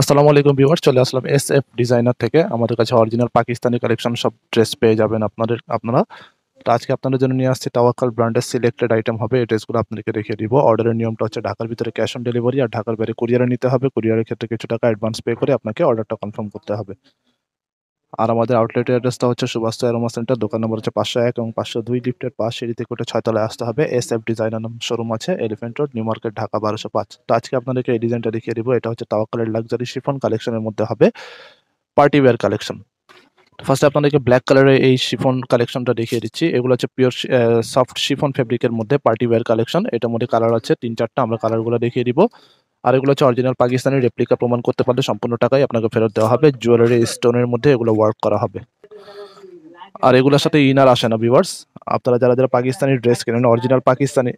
আসসালামু আলাইকুম ভিউয়ার চলে আসলাম এস এফ ডিজাইনার থেকে আমাদের কাছে অরিজিনাল পাকিস্তানি কালেকশন সব ড্রেস পেয়ে যাবেন আপনাদের আপনারা তো আজকে আপনাদের জন্য নিয়ে আসছি টাওয়াকাল ব্র্যান্ডের সিলেক্টেড আইটেম হবে এই ড্রেসগুলো আপনাদেরকে রেখে দিব অর্ডারের নিয়মটা হচ্ছে ঢাকার ভিতরে ক্যাশ অন ডেলিভারি আর ঢাকার বাইরে কুরিয়ারে নিতে হবে কুরিয়ারের ক্ষেত্রে কিছু টাকা অ্যাডভান্স পে করে আপনাকে অর্ডারটা কনফার্ম করতে হবে আর আমাদের আউটলেটের অ্যাড্রেসটা হচ্ছে সুভাষ অ্যারোমা সেন্টার দোকান নম্বর হচ্ছে পাঁচশো এক এবং পাঁচশো দুই লিফটের পাশ সিঁড়িতে কোটে ছয়তলায় আসতে হবে এস এফ ডিজাইনার নাম শোরুম আছে Elephant Road New Market Dhaka বারোশো পাঁচ তো আজকে আপনাদেরকে এই ডিজাইনটা দেখিয়ে দিব এটা হচ্ছে তাওয়াক্কালের লাক্সারি শিফন কালেকশনের মধ্যে হবে পার্টি ওয়্যার কালেকশন ফার্স্টে আপনাদেরকে ব্ল্যাক কালারের এই শিফন কালেকশনটা দেখিয়ে দিচ্ছি এগুলো হচ্ছে পিওর সফট শিফন ফেব্রিকের মধ্যে পার্টি ওয়্যার কালেকশন এটার মধ্যে কালার আছে তিন চারটা আমরা কালারগুলো দেখিয়ে দিব আর এগুলো হচ্ছে অরিজিনাল পাকিস্তানি রেপ্লিকা প্রমাণ করতে পারলে সম্পূর্ণ টাকাই আপনাকে ফেরত দেওয়া হবে জুয়েলারি স্টোনের মধ্যে এগুলো ওয়ার্ক করা হবে আর এগুলোর সাথে ইনার আসে না ভিভার্স আপনারা যারা যারা পাকিস্তানি ড্রেস কেনেন অরিজিনাল পাকিস্তানি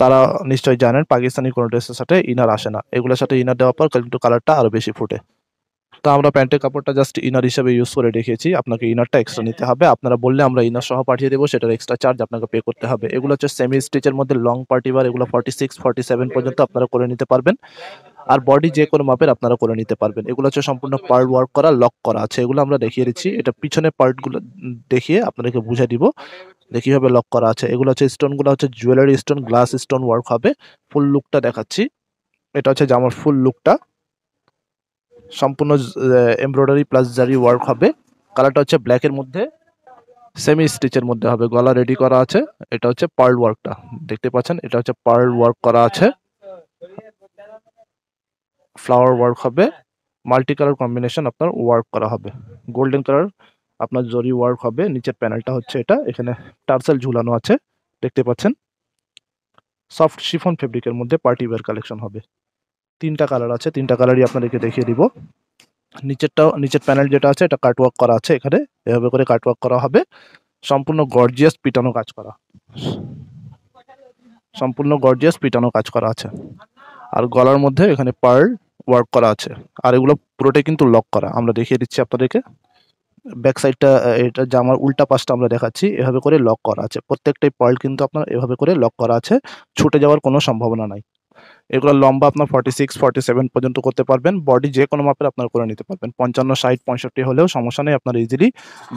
তারা নিশ্চয়ই জানেন পাকিস্তানি কোনো ড্রেসের সাথে ইনার আসে না এগুলোর সাথে ইনার দেওয়ার পর কিন্তু কালারটা আরও বেশি ফুটে তো আমরা প্যান্টের কাপড়টা জাস্ট ইনার হিসেবে ইউজ করে রেখেছি আপনাকে ইনারটা এক্সট্রা হ্যাঁ। নিতে হবে আপনারা বললে আমরা ইনার সহ পাঠিয়ে দেবো সেটার এক্সট্রা চার্জ আপনাকে পে করতে হবে হ্যাঁ। এগুলো হচ্ছে সেমি স্টিচের মধ্যে লং পার্টি বার এগুলো ফর্টি সিক্স ফর্টি সেভেন পর্যন্ত আপনারা করে নিতে পারবেন আর বডি যে কোনো মাপের আপনারা করে নিতে পারবেন এগুলো হচ্ছে সম্পূর্ণ পার্ট ওয়ার্ক করা লক করা আছে এগুলো আমরা দেখিয়ে দিচ্ছি এটা পিছনে পার্টগুলো দেখিয়ে আপনাদেরকে বুঝে দিব যে লক করা আছে এগুলো হচ্ছে স্টোনগুলো হচ্ছে jewellery stone glass stone work হবে ফুল লুকটা দেখাচ্ছি এটা হচ্ছে জামার ফুল লুকটা সম্পূর্ণ এমব্রয়ডারি প্লাস জারি ওয়ার্ক হবে কালারটা হচ্ছে ব্ল্যাকের মধ্যে সেমি স্টিচের মধ্যে হবে গলা রেডি করা আছে এটা হচ্ছে পার্ল ওয়ার্কটা দেখতে পাচ্ছেন এটা হচ্ছে পার্ল ওয়ার্ক করা আছে ফ্লাওয়ার ওয়ার্ক হবে মাল্টি কালার কম্বিনেশন আপনার ওয়ার্ক করা হবে গোল্ডেন কালার আপনার জরি ওয়ার্ক হবে নিচের প্যানেলটা হচ্ছে এটা এখানে টার্সেল ঝুলানো আছে দেখতে পাচ্ছেন সফট শিফন ফেব্রিকের মধ্যে পার্টি ওয়ার কালেকশন হবে তিনটা কালার আছে তিনটা কালারই আপনাদেরকে দেখিয়ে দিব নিচেরটাও নিচের প্যানেল যেটা আছে এটা কাটওয়ার্ক করা আছে এখানে এভাবে করে কাটওয়ার্ক করা হবে সম্পূর্ণ গর্জিয়াস পিটানো কাজ করা সম্পূর্ণ গর্জিয়াস পিটানো কাজ করা আছে আর গলার মধ্যে এখানে পার্ল ওয়ার্ক করা আছে আর এগুলো পুরোটাই কিন্তু লক করা আমরা দেখিয়ে দিচ্ছি আপনাদেরকে ব্যাক সাইডটা এটা জামার উল্টা পাশটা আমরা দেখাচ্ছি এভাবে করে লক করা আছে প্রত্যেকটাই পার্ল কিন্তু আপনার এভাবে করে লক করা আছে ছুটে যাওয়ার কোনো সম্ভাবনা নাই এগুলো লম্বা আপনার ফর্টি সিক্স ফর্টি সেভেন পর্যন্ত করতে পারবেন বডি যে কোনো মাপের আপনার করে নিতে পারবেন পঞ্চান্ন ষাট পঁয়ষট্টি হলেও সমস্যা নেই আপনার ইজিলি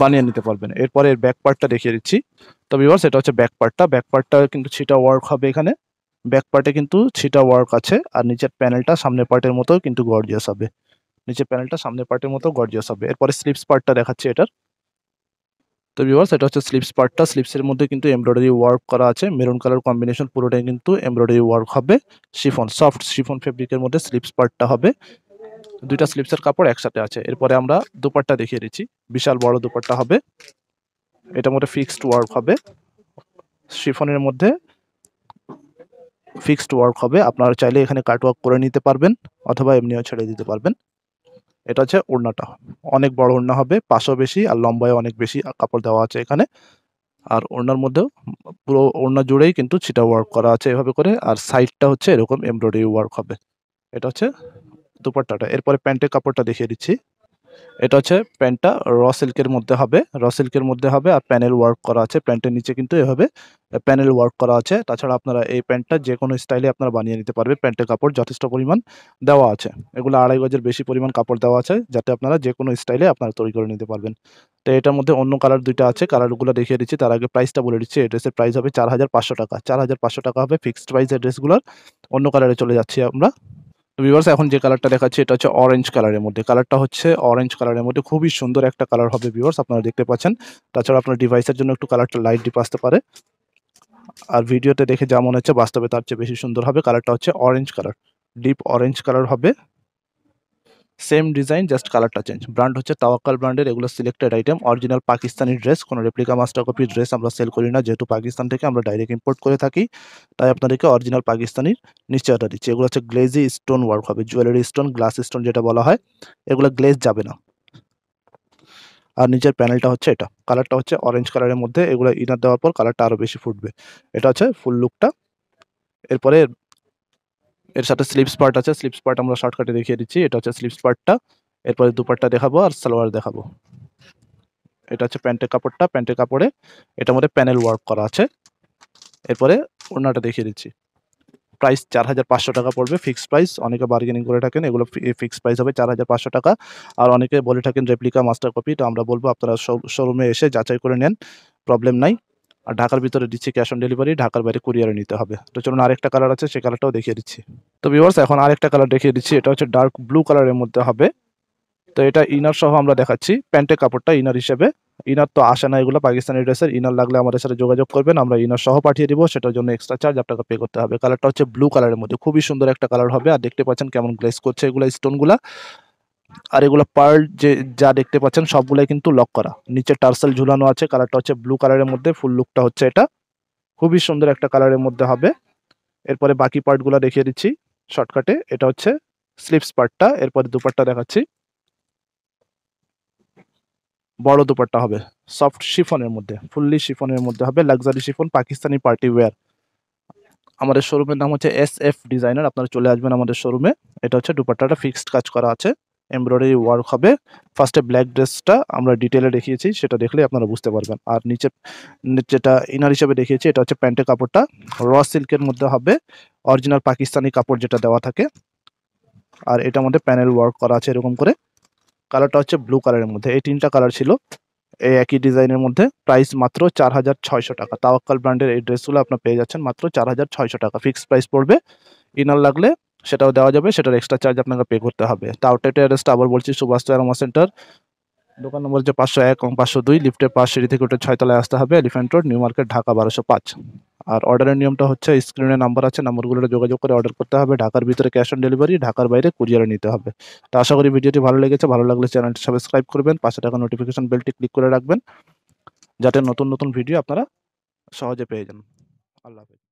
বানিয়ে নিতে পারবেন এরপরে এর ব্যাক পার্টটা দেখিয়ে দিচ্ছি তো বিবার সেটা হচ্ছে ব্যাক পার্টটা ব্যাক পার্টটা কিন্তু ছিটা ওয়ার্ক হবে এখানে ব্যাক পার্টে কিন্তু ছিটা ওয়ার্ক আছে আর নিচের প্যানেলটা সামনের পার্টের মতো কিন্তু গর্জিয়াস হবে নিচের প্যানেলটা সামনের পার্টের মতো গর্জিয়াস হবে এরপরে স্লিপস পার্টটা দেখাচ্ছি এটার তো ভিউয়ার্স এটা হচ্ছে স্লিপস পার্টটা স্লিপসের মধ্যে কিন্তু এমব্রয়ডারি ওয়ার্ক করা আছে মেরুন কালার কম্বিনেশন পুরোটাই কিন্তু এমব্রয়ডারি ওয়ার্ক হবে শিফন সফট শিফন ফেব্রিকের মধ্যে স্লিপস পার্টটা হবে দুইটা স্লিপসের কাপড় একসাথে আছে এরপরে আমরা দুপাট্টা দেখিয়ে দিচ্ছি বিশাল বড় দুপাট্টা হবে এটা মধ্যে ফিক্সড ওয়ার্ক হবে শিফনের মধ্যে ফিক্সড ওয়ার্ক হবে আপনারা চাইলে এখানে কাটওয়ার্ক করে নিতে পারবেন অথবা এমনিও ছেড়ে দিতে পারবেন এটা হচ্ছে ওড়নাটা অনেক বড় ওড়না হবে পাশও বেশি আর লম্বায় অনেক বেশি কাপড় দেওয়া আছে এখানে আর ওড়নার মধ্যেও পুরো ওড়না জুড়েই কিন্তু ছিটা ওয়ার্ক করা আছে এভাবে করে আর সাইডটা হচ্ছে এরকম এমব্রয়ডারি ওয়ার্ক হবে এটা হচ্ছে দুপাট্টাটা এরপরে প্যান্টের কাপড়টা দেখিয়ে দিচ্ছি এটা হচ্ছে প্যান্টটা র সিল্কের মধ্যে হবে র সিল্কের মধ্যে হবে আর প্যানেল ওয়ার্ক করা আছে প্যান্টের নিচে কিন্তু এভাবে প্যানেল ওয়ার্ক করা আছে তাছাড়া আপনারা এই প্যান্টটা যে কোনো স্টাইলে আপনারা বানিয়ে নিতে পারবে প্যান্টের কাপড় যথেষ্ট পরিমাণ দেওয়া আছে এগুলো আড়াই গজের বেশি পরিমাণ কাপড় দেওয়া আছে যাতে আপনারা যে কোনো স্টাইলে আপনারা তৈরি করে নিতে পারবেন তো এটার মধ্যে অন্য কালার দুইটা আছে কালারগুলো দেখিয়ে দিচ্ছি তার আগে প্রাইসটা বলে দিচ্ছি এড্রেসের ড্রেসের প্রাইস হবে চার হাজার পাঁচশো টাকা চার হাজার পাঁচশো টাকা হবে ফিক্সড প্রাইস এড্রেসগুলোর অন্য কালারে চলে যাচ্ছি আমরা ভিভার্স এখন যে কালারটা দেখাচ্ছে এটা হচ্ছে অরেঞ্জ কালারের মধ্যে কালারটা হচ্ছে অরেঞ্জ কালারের মধ্যে খুবই সুন্দর একটা কালার হবে ভিভার্স আপনারা দেখতে পাচ্ছেন তাছাড়া আপনার ডিভাইসের জন্য একটু কালারটা লাইট ডিপ আসতে পারে আর ভিডিওতে দেখে যা মনে হচ্ছে বাস্তবে তার চেয়ে বেশি সুন্দর হবে কালারটা হচ্ছে orange colour deep orange colour হবে সেম ডিজাইন জাস্ট কালারটা চেঞ্জ ব্র্যান্ড হচ্ছে তাওয়াকাল ব্র্যান্ডের এগুলো selected item original Pakistani dress কোনো রেপ্লিকা মাস্টার কপি ড্রেস আমরা সেল করি না যেহেতু পাকিস্তান থেকে আমরা ডাইরেক্ট ইম্পোর্ট করে থাকি তাই আপনাদেরকে অরিজিনাল পাকিস্তানির নিশ্চয়তা দিচ্ছি এগুলো হচ্ছে গ্লেজি স্টোন ওয়ার্ক হবে জুয়েলারি স্টোন গ্লাস স্টোন যেটা বলা হয় এগুলো গ্লেজ যাবে না আর নিচের প্যানেলটা হচ্ছে এটা কালারটা হচ্ছে অরেঞ্জ কালারের মধ্যে এগুলো ইনার দেওয়ার পর কালারটা আরও বেশি ফুটবে এটা হচ্ছে ফুল লুকটা এরপরে এর সাথে স্লিপস পার্ট আছে স্লিপস পার্ট আমরা শর্টকাটে দেখিয়ে দিচ্ছি এটা হচ্ছে স্লিপস পার্টটা এরপরে দুপারটা দেখাবো আর সালোয়ার দেখাবো এটা হচ্ছে প্যান্টের কাপড়টা প্যান্টের কাপড়ে এটার মধ্যে প্যানেল ওয়ার্ক করা আছে এরপরে ওড়নাটা দেখিয়ে দিচ্ছি প্রাইস চার হাজার পাঁচশো টাকা পড়বে ফিক্সড প্রাইস অনেকে বার্গেনিং করে থাকেন এগুলো ফিক্সড প্রাইস হবে চার হাজার পাঁচশো টাকা আর অনেকে বলে থাকেন রেপ্লিকা মাস্টার কপি তো আমরা বলবো আপনারা শোরুমে এসে যাচাই করে নেন প্রবলেম নাই আর ঢাকার ভিতরে দিচ্ছি ক্যাশ অন ডেলিভারি ঢাকার বাইরে কুরিয়ারে নিতে হবে তো চলুন আরেকটা কালার আছে সে কালারটাও দেখিয়ে দিচ্ছি তো বিভার্স এখন আরেকটা কালার দেখিয়ে দিচ্ছি এটা হচ্ছে ডার্ক ব্লু কালারের মধ্যে হবে তো এটা ইনার সহ আমরা দেখাচ্ছি প্যান্টের কাপড়টা ইনার হিসেবে ইনার তো আসে না এগুলো পাকিস্তানি ড্রেসের ইনার লাগলে আমাদের সাথে যোগাযোগ করবেন আমরা ইনার সহ পাঠিয়ে দিব সেটার জন্য এক্সট্রা চার্জ আপনাকে পে করতে হবে কালারটা হচ্ছে ব্লু কালারের মধ্যে খুবই সুন্দর একটা কালার হবে আর দেখতে পাচ্ছেন কেমন গ্লেস করছে এগুলো স্টোনগুলা আর এগুলো পার্ল যে যা দেখতে পাচ্ছেন সবগুলোই কিন্তু লক করা নিচে টার্সেল ঝুলানো আছে কালারটা হচ্ছে ব্লু কালারের মধ্যে ফুল লুকটা হচ্ছে এটা খুবই সুন্দর একটা কালারের মধ্যে হবে এরপরে বাকি পার্টগুলো দেখিয়ে দিচ্ছি শর্টকাটে এটা হচ্ছে স্লিপস পার্টটা এরপরে দুপারটা দেখাচ্ছি বড় দুপারটা হবে সফট শিফনের মধ্যে ফুললি শিফনের মধ্যে হবে luxury chiffon Pakistani party wear আমাদের শোরুমের নাম হচ্ছে এস এফ ডিজাইনার আপনারা চলে আসবেন আমাদের শোরুমে এটা হচ্ছে দুপারটা ফিক্সড কাজ করা আছে এমব্রয়ডারি ওয়ার্ক হবে ফার্স্টে ব্ল্যাক ড্রেসটা আমরা ডিটেলে দেখিয়েছি সেটা দেখলে আপনারা বুঝতে পারবেন আর নিচে যেটা ইনার হিসেবে দেখিয়েছি এটা হচ্ছে প্যান্টের কাপড়টা র সিল্কের মধ্যে হবে অরিজিনাল পাকিস্তানি কাপড় যেটা দেওয়া থাকে আর এটার মধ্যে প্যানেল ওয়ার্ক করা আছে এরকম করে কালারটা হচ্ছে ব্লু কালারের মধ্যে এই তিনটা কালার ছিল এই একই ডিজাইনের মধ্যে প্রাইস মাত্র চার হাজার ছয়শো টাকা তাওয়াক্কাল ব্র্যান্ডের এই ড্রেসগুলো আপনার পেয়ে যাচ্ছেন মাত্র চার হাজার ছয়শো টাকা ফিক্সড প্রাইস পড়বে ইনার লাগলে সেটাও দেওয়া যাবে সেটার এক্সট্রা চার্জ আপনাকে পে করতে হবে তা আউটলেট অ্যাড্রেসটা আবার বলছি সুভাষ চারামা সেন্টার দোকান নম্বর হচ্ছে পাঁচশো এক এবং পাঁচশো দুই লিফটের পাশ সিঁড়ি থেকে ওটা ছয়তলায় আসতে হবে Elephant Road New Market Dhaka বারোশো পাঁচ আর অর্ডারের নিয়মটা হচ্ছে স্ক্রিনে নাম্বার আছে নাম্বারগুলোতে যোগাযোগ করে অর্ডার করতে হবে ঢাকার ভিতরে ক্যাশ অন ডেলিভারি ঢাকার বাইরে কুরিয়ারে নিতে হবে তো আশা করি ভিডিওটি ভালো লেগেছে ভালো লাগলে চ্যানেলটি সাবস্ক্রাইব করবেন পাশে টাকা নোটিফিকেশন বেলটি ক্লিক করে রাখবেন যাতে নতুন নতুন ভিডিও আপনারা সহজে পেয়ে যান আল্লাহ হাফেজ